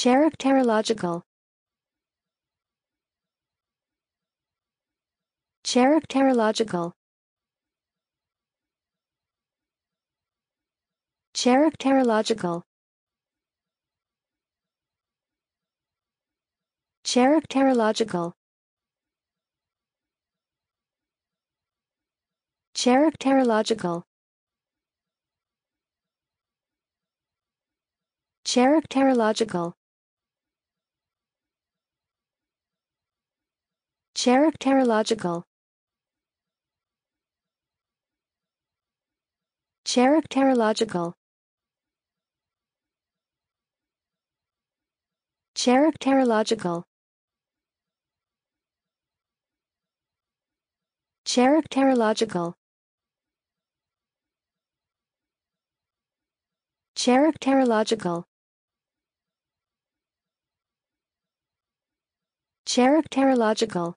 Characterological Characterological Characterological Characterological Characterological Characterological Characterological Characterological Characterological Characterological Characterological Characterological